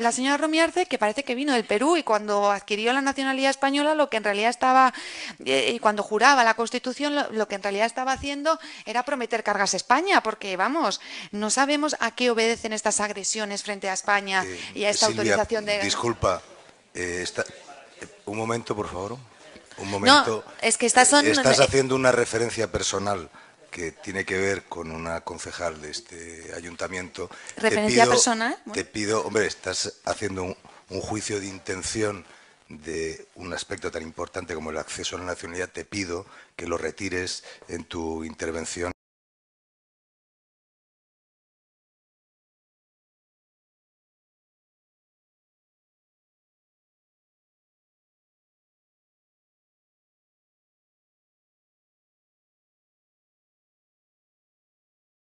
la señora Romiarce, que parece que vino del Perú y cuando adquirió la nacionalidad española, lo que en realidad estaba, eh, y cuando juraba la Constitución, lo, que en realidad estaba haciendo era prometer cargas a España, porque vamos, no sabemos a qué obedecen estas agresiones frente a España eh, y a esta autorización de. Disculpa, eh, un momento, por favor. Un momento. es que Estás haciendo una referencia personal que tiene que ver con una concejal de este ayuntamiento. ¿Referencia te pido, personal? Te pido, hombre, estás haciendo un juicio de intención de un aspecto tan importante como el acceso a la nacionalidad, te pido que lo retires en tu intervención.